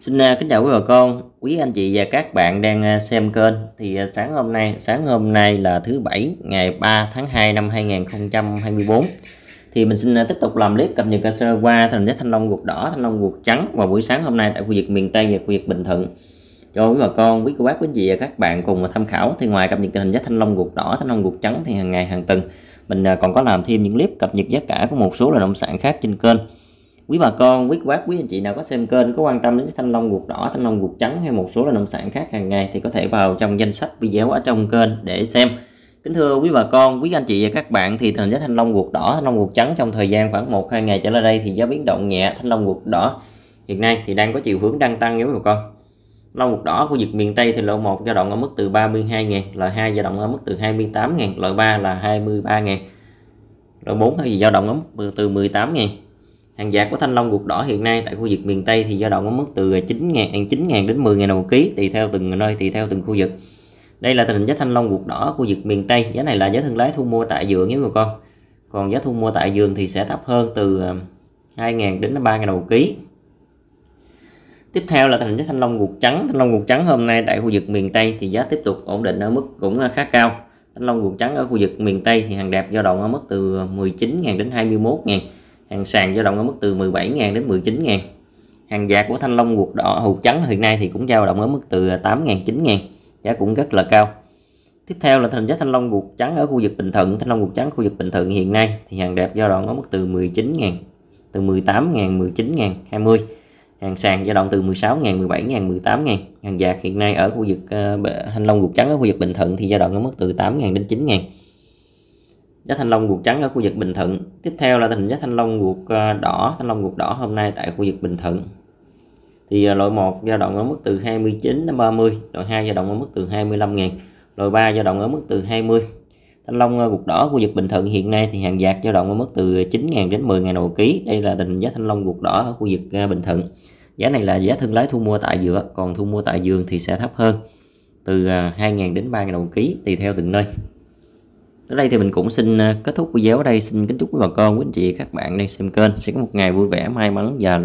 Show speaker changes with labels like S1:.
S1: Xin à, kính chào quý bà con, quý anh chị và các bạn đang à, xem kênh. Thì à, sáng hôm nay, sáng hôm nay là thứ bảy ngày 3 tháng 2 năm 2024. Thì mình xin tiếp tục làm clip cập nhật cơ sơ qua thành giá thanh long ruột đỏ, thanh long ruột trắng vào buổi sáng hôm nay tại khu vực miền Tây và khu vực Bình Thuận. Cho quý bà con, quý cô bác, quý anh chị và các bạn cùng tham khảo. Thì ngoài cập nhật tình hình giá thanh long ruột đỏ, thanh long ruột trắng thì hàng ngày hàng tuần mình còn có làm thêm những clip cập nhật giá cả của một số loại động sản khác trên kênh quý bà con quý quát quý anh chị nào có xem kênh có quan tâm đến thanh long ruột đỏ thanh long ruột trắng hay một số là nông sản khác hàng ngày thì có thể vào trong danh sách video ở trong kênh để xem kính thưa quý bà con quý anh chị và các bạn thì tình giá thanh long ruột đỏ thanh long ruột trắng trong thời gian khoảng 1-2 ngày trở lại đây thì giá biến động nhẹ thanh long ruột đỏ hiện nay thì đang có chiều hướng đang tăng nha quý bà con long ruột đỏ khu vực miền Tây thì loại 1 dao động ở mức từ 32.000 loại 2 dao động ở mức từ 28.000 loại 3 là 23.000 loại 4 thì dao động ở mức từ 18.000 Hàng giả của thanh long ruột đỏ hiện nay tại khu vực miền Tây thì dao động ở mức từ 9.000 9.000 đến 10.000 đồng một ký tùy theo từng nơi tùy theo từng khu vực. Đây là tình hình giá thanh long ruột đỏ khu vực miền Tây, giá này là giá thương lái thu mua tại vườn nhé mọi con. Còn giá thu mua tại vườn thì sẽ thấp hơn từ 2.000 ờ, đến 3.000 đồng một ký. Tiếp theo là tình hình giá thanh long ruột trắng, thanh long ruột trắng hôm nay tại khu vực miền Tây thì giá tiếp tục ổn định ở mức cũng ờ, khá cao. Thanh long ruột trắng ở khu vực miền Tây thì hàng đẹp dao động ở mức từ 19.000 đến 21.000 hàng sàn dao động ở mức từ 17.000 đến 19.000 hàng giả của thanh long ruột đỏ hột trắng hiện nay thì cũng dao động ở mức từ 8.000 à, 9.000 giá cũng rất là cao tiếp theo là thành giá thanh long ruột trắng ở khu vực Bình Thuận thanh long ruột trắng khu vực Bình Thuận hiện nay thì hàng đẹp dao động ở mức từ 19.000 từ 18.000 19.000 20 hàng sàn dao động từ 16.000 17.000 18.000 hàng dạc hiện nay ở khu vực uh, Thanh Long ruột trắng ở khu vực Bình Thuận thì dao động ở mức từ 8.000 đến 9.000 giá thanh long ruột trắng ở khu vực Bình Thuận. Tiếp theo là tình hình giá thanh long ruột à, đỏ, thanh long ruột đỏ hôm nay tại khu vực Bình Thuận. Thì à, loại 1 dao động ở mức từ 29 đến 30, loại 2 dao động ở mức từ 25 000 loại 3 dao động ở mức từ 20. Thanh long à, ruột đỏ khu vực Bình Thuận hiện nay thì hàng dạt dao động ở mức từ 9.000 đến 10.000 đồng ký. Đây là tình giá thanh long ruột đỏ ở khu vực Bình Thuận. Giá này là giá thương lái thu mua tại dựa, còn thu mua tại giường thì sẽ thấp hơn từ 2.000 đến 3.000 đồng ký tùy theo từng nơi. Tới đây thì mình cũng xin ờ, kết thúc video ở đây. Xin kính chúc quý bà con, quý anh chị, các bạn đang xem kênh sẽ có một ngày vui vẻ, may mắn và